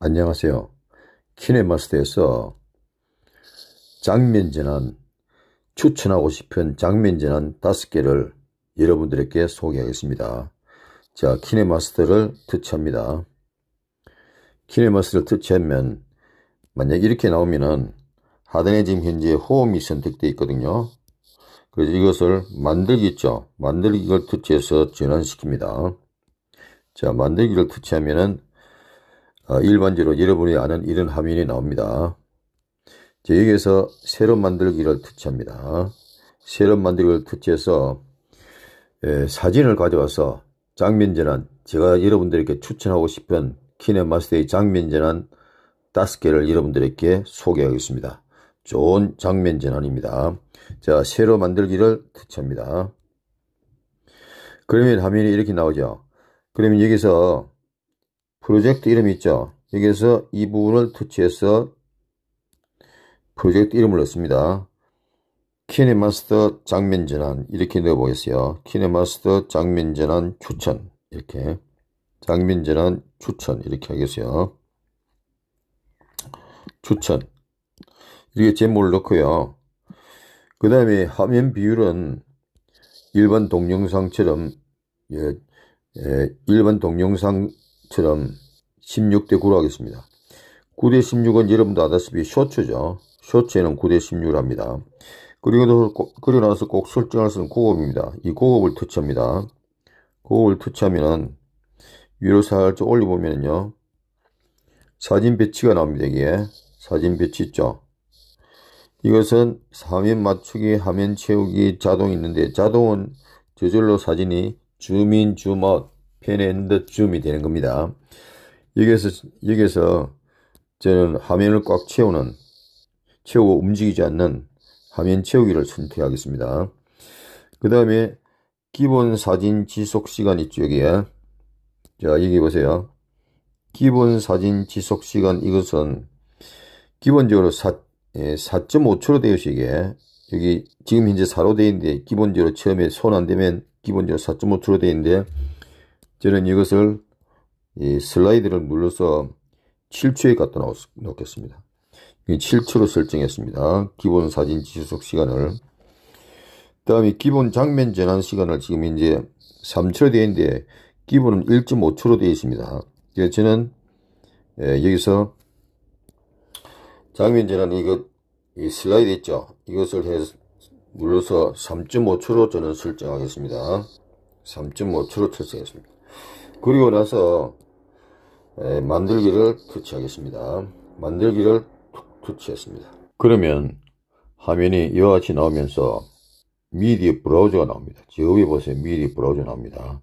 안녕하세요. 키네마스터에서 장면재난 추천하고 싶은 장면전환 5개를 여러분들에게 소개하겠습니다. 자, 키네마스터를 터치합니다. 키네마스터를 터치하면 만약 이렇게 나오면은 하단에 지금 현재 호흡이 선택되어 있거든요. 그래서 이것을 만들기 있죠. 만들기 를 터치해서 전환시킵니다. 자, 만들기를 터치하면은 어, 일반적으로 여러분이 아는 이런 화면이 나옵니다. 자, 여기에서 새로 만들기를 터치합니다. 새로 만들기를 터치해서 예, 사진을 가져와서 장면 전환, 제가 여러분들에게 추천하고 싶은 키네마스터의 장면 전환 5개를 여러분들에게 소개하겠습니다. 좋은 장면 전환입니다. 자, 새로 만들기를 터치합니다. 그러면 화면이 이렇게 나오죠. 그러면 여기서 프로젝트 이름이 있죠. 여기서 이 부분을 터치해서 프로젝트 이름을 넣습니다. 키네마스터 장면 전환 이렇게 넣어보겠어요. 키네마스터 장면 전환 추천 이렇게 장면 전환 추천 이렇게 하겠어요. 추천 이렇게 제목을 넣고요. 그 다음에 화면 비율은 일반 동영상처럼 예, 예, 일반 동영상처럼 16대 9로 하겠습니다. 9대 16은 여러분도 아다시피 쇼츠죠. 쇼츠에는 9대 16을 합니다. 그리고 도 그리고 나서 꼭 설정할 수는 있 고급입니다. 이 고급을 터치합니다. 고급을 터치하면은 위로 살짝 올려보면요. 사진 배치가 나옵니다. 이게 사진 배치 있죠. 이것은 사면 맞추기, 화면 채우기, 자동 이 있는데 자동은 저절로 사진이 줌인, 줌아웃, 펜앤드 줌이 되는 겁니다. 여기에서, 여기에서 저는 화면을 꽉 채우는, 채우고 움직이지 않는 화면 채우기를 선택하겠습니다. 그 다음에 기본 사진 지속 시간 있죠, 여기에. 자, 여기 보세요. 기본 사진 지속 시간 이것은 기본적으로 사, 예, 4.5초로 되어시게 여기 지금 현재 4로 되어 있는데 기본적으로 처음에 손 안되면 기본적으로 4.5초로 되어 있는데 저는 이것을 이 슬라이드를 눌러서 7초에 갖다 놓겠습니다. 7초로 설정했습니다. 기본 사진 지속 시간을 다음에 기본 장면 전환 시간을 지금 이제 3초로 되어 있는데 기본은 1.5초로 되어 있습니다. 저는 예, 여기서 장면제는 이것 이 슬라이드 있죠 이것을 해 눌러서 3.5초로 저는 설정하겠습니다 3.5초로 설정겠습니다 그리고 나서 에, 만들기를 터치하겠습니다 만들기를 터치했습니다 그러면 화면이 이와 같이 나오면서 미디 브라우저가 나옵니다 저 위에 보세요 미디 브라우저 나옵니다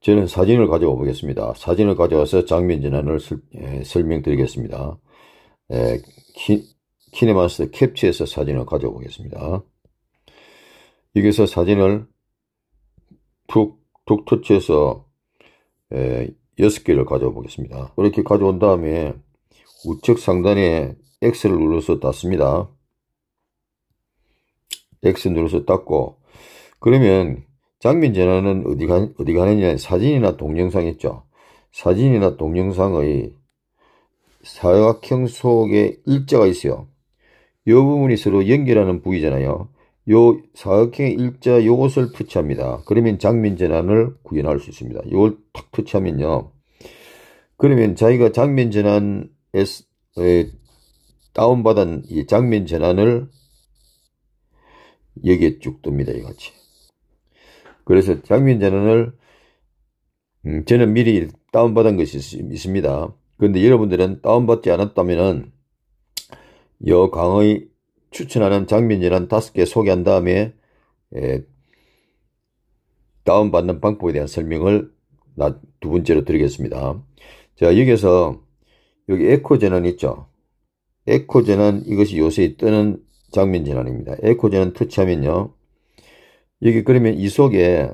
저는 사진을 가져와 보겠습니다 사진을 가져와서 장면 전환을 설, 에, 설명드리겠습니다 예, 키, 네마스 캡처해서 사진을 가져보겠습니다 여기서 사진을 툭, 툭 터치해서 6개를 예, 가져보겠습니다 이렇게 가져온 다음에 우측 상단에 X를 눌러서 닫습니다. X 눌러서 닫고 그러면 장면 전환은 어디 가, 어디 가느냐 사진이나 동영상 있죠. 사진이나 동영상의 사각형 속에 일자가 있어요. 요 부분이 서로 연결하는 부위잖아요. 요 사각형의 일자 요것을 터치합니다. 그러면 장면 전환을 구현할 수 있습니다. 요걸 탁 터치하면요. 그러면 자기가 장면 전환에 다운받은 이 장면 전환을 여기에 쭉 뜹니다. 이같이. 그래서 장면 전환을 음, 저는 미리 다운받은 것이 있습니다. 그런데 여러분들은 다운받지 않았다면이 강의 추천하는 장면이란 다섯 개 소개한 다음에 에, 예, 다운받는 방법에 대한 설명을 나, 두 번째로 드리겠습니다. 자 여기에서 여기 에코 재난 있죠. 에코 재난 이것이 요새 뜨는 장면 재환입니다 에코 재난 터치하면요. 여기 그러면 이 속에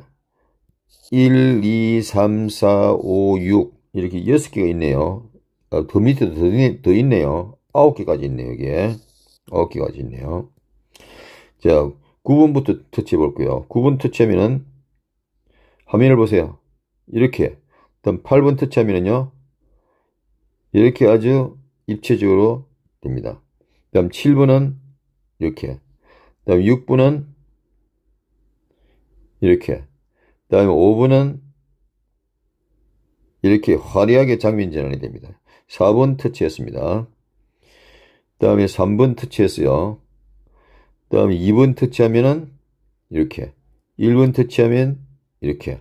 1, 2, 3, 4, 5, 6 이렇게 6개가 있네요. 그 밑에도 더, 더 있네요. 아홉 개까지 있네요, 여기에. 아홉 개까지 있네요. 자, 9번부터 터치해 볼게요. 9번 터치하면은 화면을 보세요. 이렇게. 그 8번 터치하면은요. 이렇게 아주 입체적으로 됩니다. 그다음 7번은 이렇게. 그다음 6번은 이렇게. 그다음 5번은 이렇게 화려하게 장면 전환이 됩니다. 4번 터치했습니다. 다음에 3번 터치했어요. 다음에 2번 터치하면은 이렇게 1번 터치하면 이렇게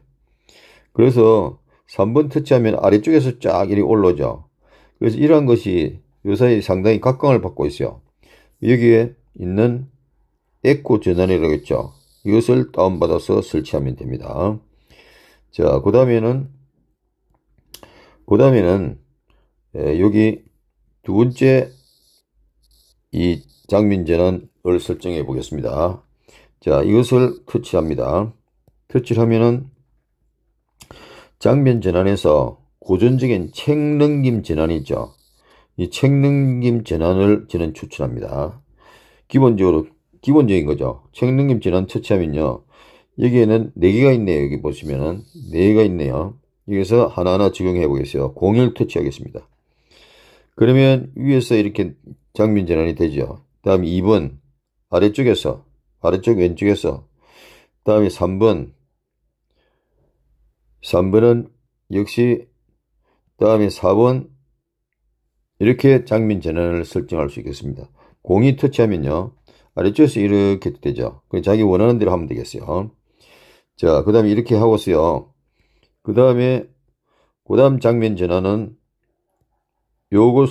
그래서 3번 터치하면 아래쪽에서 쫙 이리 올라오죠. 그래서 이러한 것이 요사이 상당히 각광을 받고 있어요. 여기에 있는 에코 전환이라고 했죠. 이것을 다운받아서 설치하면 됩니다. 자, 그 다음에는, 그 다음에는 에, 예, 여기 두 번째 이장면재는을 설정해 보겠습니다. 자, 이것을 터치합니다. 터치를 하면은 장면 재난에서 고전적인 책 넘김 재난이 있죠. 이책 넘김 재난을 저는 추천합니다. 기본적으로, 기본적인 거죠. 책 넘김 재난 터치하면요. 여기에는 네개가 있네요. 여기 보시면은 네개가 있네요. 여기서 하나하나 적용해 보겠어요. 공일 터치하겠습니다. 그러면 위에서 이렇게 장면 전환이 되죠. 다음 2번 아래쪽에서 아래쪽 왼쪽에서 다음에 3번 3번은 역시 다음에 4번 이렇게 장면 전환을 설정할 수 있겠습니다. 공이 터치하면요. 아래쪽에서 이렇게 되죠. 자기 원하는 대로 하면 되겠어요. 자, 그 다음에 이렇게 하고서요. 그 다음에 그 다음 장면 전환은 요거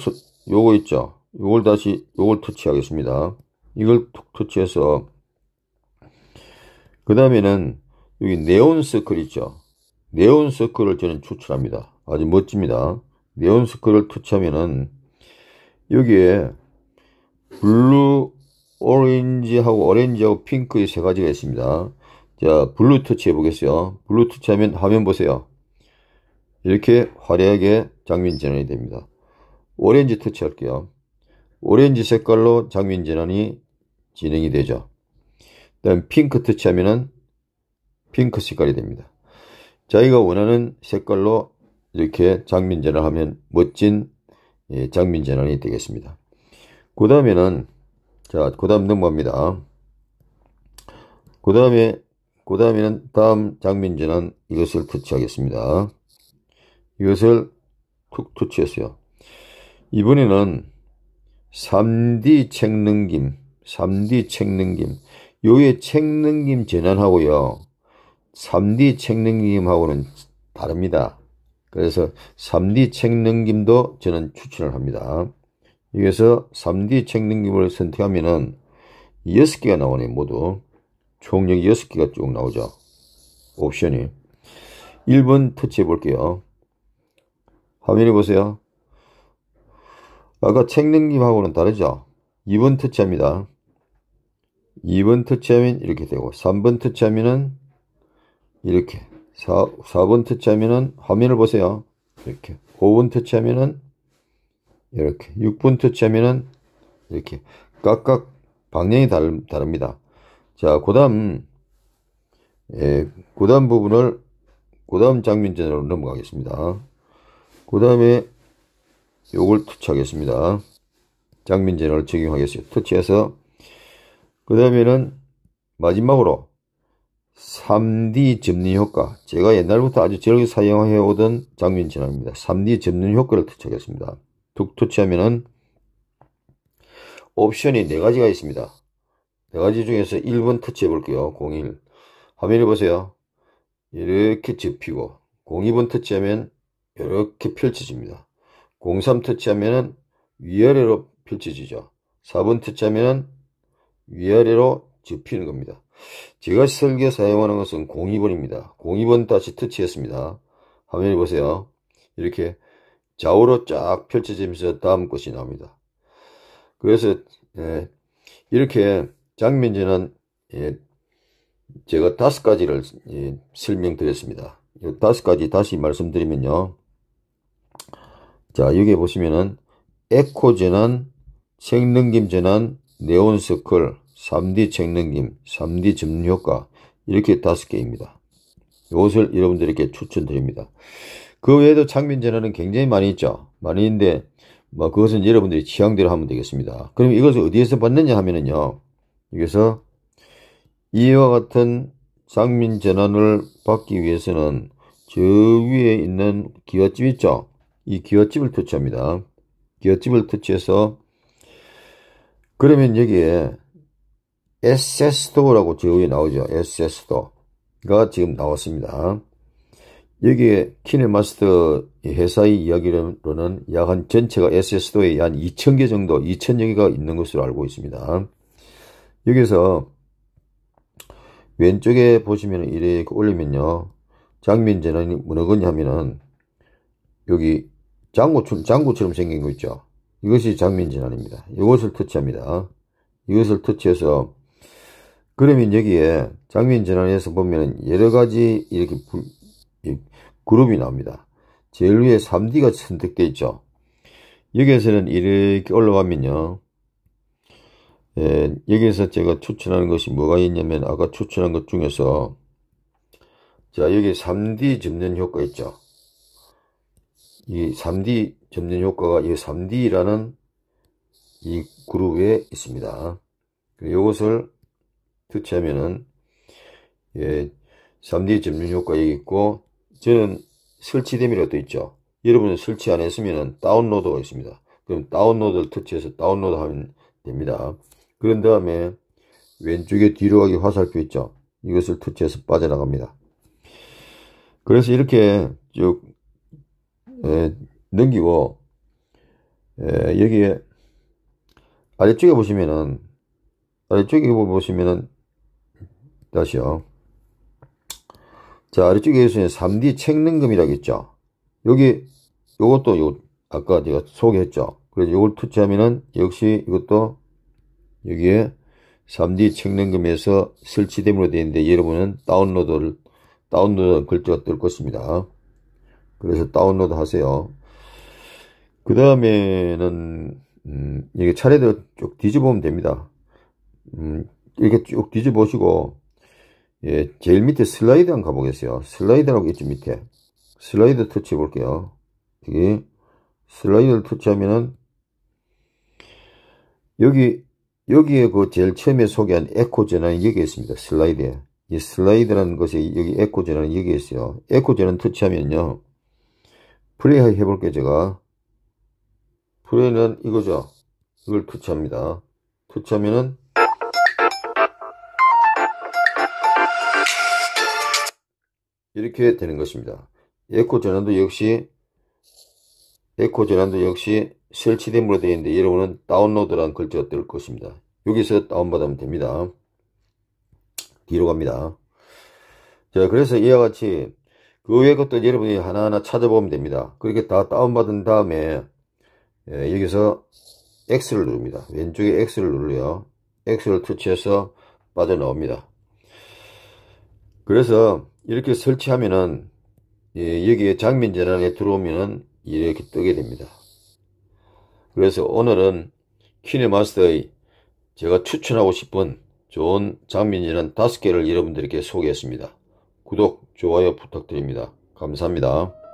요거 있죠 요걸 다시 요걸 터치하겠습니다 이걸 툭 터치해서 그 다음에는 여기 네온 서클 있죠 네온 서클을 저는 추출합니다 아주 멋집니다 네온 서클을 터치하면은 여기에 블루 오렌지하고 오렌지하고 핑크의 세 가지가 있습니다 자 블루 터치 해보겠어요 블루 터치하면 화면 보세요 이렇게 화려하게 장면 전환이 됩니다 오렌지 터치할게요. 오렌지 색깔로 장면 전환이 진행이 되죠. 다음 핑크 터치하면은 핑크 색깔이 됩니다. 자기가 원하는 색깔로 이렇게 장면 전환하면 멋진 예, 장면 전환이 되겠습니다. 그 다음에는 자, 그 다음 넘어갑니다. 그 다음에 그 다음에는 다음 장면 전환 이것을 터치하겠습니다. 이것을 툭 터치했어요. 이번에는 3D 책능김, 3D 책능김, 요의 책능김 재난하고요 3D 책능김하고는 다릅니다. 그래서 3D 책능김도 저는 추천을 합니다. 여기서 3D 책능김을 선택하면은 6개가 나오네 모두. 총력 6개가 쭉 나오죠. 옵션이. 1번 터치해 볼게요. 화면에 보세요. 아까 책넘기하고는 다르죠? 2번 터치합니다. 2번 터치하면 이렇게 되고 3번 터치하면은 이렇게 4, 4번 터치하면은 화면을 보세요. 이렇게 5번 터치하면은 이렇게 6번 터치하면은 이렇게 각각 방향이 다릅, 다릅니다. 자, 그 다음 예, 그 다음 부분을 그 다음 장면전으로 넘어가겠습니다. 그 다음에 요걸 터치하겠습니다. 장민 제너를 적용하겠습니다. 터치해서 그 다음에는 마지막으로 3D 접는 효과 제가 옛날부터 아주 즐게 사용해오던 장면 진화입니다. 3D 접는 효과를 터치하겠습니다. 툭 터치하면은 옵션이 4가지가 있습니다. 4가지 중에서 1번 터치해 볼게요. 01 화면을 보세요. 이렇게 접히고 02번 터치하면 이렇게 펼쳐집니다. 03 터치하면은 위아래로 펼쳐지죠. 4번 터치하면은 위아래로 접히는 겁니다. 제가 설계 사용하는 것은 02번입니다. 02번 다시 터치했습니다. 화면을 보세요. 이렇게 좌우로 쫙 펼쳐지면서 다음 것이 나옵니다. 그래서 예, 이렇게 장면제는 예, 제가 다섯 가지를 예, 설명드렸습니다. 이 다섯 가지 다시 말씀드리면요. 자, 여기 보시면은 에코 전환, 생능김 전환, 네온 서클, 3D 생능김, 3D 점유 효과 이렇게 다섯 개입니다. 이것을 여러분들에게 추천드립니다. 그 외에도 창민 전환은 굉장히 많이 있죠. 많이 있는데 뭐 그것은 여러분들이 취향대로 하면 되겠습니다. 그럼 이것을 어디에서 받느냐 하면은요. 여기서 이와 같은 장민 전환을 받기 위해서는 저 위에 있는 기와집 있죠. 이 기어집을 터치합니다. 기어집을 터치해서 그러면 여기에 SS도라고 제우에 나오죠. SS도가 지금 나왔습니다. 여기에 키네마스터 회사의 이야기로는 약한 전체가 SS도에 한 2,000개 정도, 2,000여 개가 있는 것으로 알고 있습니다. 여기서 왼쪽에 보시면 이렇게 올리면요. 장면 재난이무너 뭐냐 하면은 여기 장구, 장구처럼 생긴 거 있죠. 이것이 장민진환입니다. 이것을 터치합니다. 이것을 터치해서 그러면 여기에 장민진환에서 보면 여러 가지 이렇게 부, 그룹이 나옵니다. 제일 위에 3D가 선택되어 있죠. 여기에서는 이렇게 올라가면요. 예, 여기에서 제가 추천하는 것이 뭐가 있냐면 아까 추천한 것 중에서 자 여기 3D 접는 효과 있죠. 이 3D 점전 효과가 이 3D라는 이 그룹에 있습니다. 이것을 터치하면은 예, 3D 점전 효과 여기 있고 저는 설치됨이라고 또 있죠. 여러분은 설치 안 했으면 다운로드가 있습니다. 그럼 다운로드를 터치해서 다운로드 하면 됩니다. 그런 다음에 왼쪽에 뒤로 가기 화살표 있죠. 이것을 터치해서 빠져나갑니다. 그래서 이렇게 쭉 예, 넘기고 에, 예, 여기에 아래쪽에 보시면은 아래쪽에 보시면은 다시요. 자 아래쪽에 있으 3D 책능금이라고 했죠. 여기 요것도 요 아까 제가 소개했죠. 그래서 요걸 투자하면은 역시 이것도 여기에 3D 책능금에서 설치됨으로 되어 있는데 여러분은 다운로드를 다운로드 글자가 뜰 것입니다. 그래서 다운로드 하세요. 그 다음에는 음, 이게 차례대로 쭉 뒤집으면 됩니다. 음, 이렇게 쭉 뒤집으시고 예, 제일 밑에 슬라이드 한번 가보겠어요. 슬라이드라고 있죠 밑에. 슬라이드 터치 볼게요. 여기 슬라이드를 터치하면은 여기 여기에 그 제일 처음에 소개한 에코 전환이 여기에 있습니다. 슬라이드에. 이 슬라이드라는 것이 여기 에코 전환이 여기에 있어요. 에코 전환 터치하면요. 플레이 해볼게 제가 플레이는 이거죠 이걸 터치합니다 터치하면은 이렇게 되는 것입니다 에코 전환도 역시 에코 전환도 역시 설치된으로 되어 있는데 여러분은 다운로드란 글자가 뜰 것입니다 여기서 다운받으면 됩니다 뒤로 갑니다 자 그래서 이와 같이 그 외의 것들 여러분이 하나하나 찾아보면 됩니다. 그렇게 다 다운받은 다음에 예, 여기서 X를 누릅니다. 왼쪽에 X를 누르요. X를 터치해서 빠져나옵니다. 그래서 이렇게 설치하면은 예, 여기에 장면 재환에 들어오면은 이렇게 뜨게 됩니다. 그래서 오늘은 키네마스터의 제가 추천하고 싶은 좋은 장면 전란 5개를 여러분들께 소개했습니다. 구독 좋아요 부탁드립니다. 감사합니다.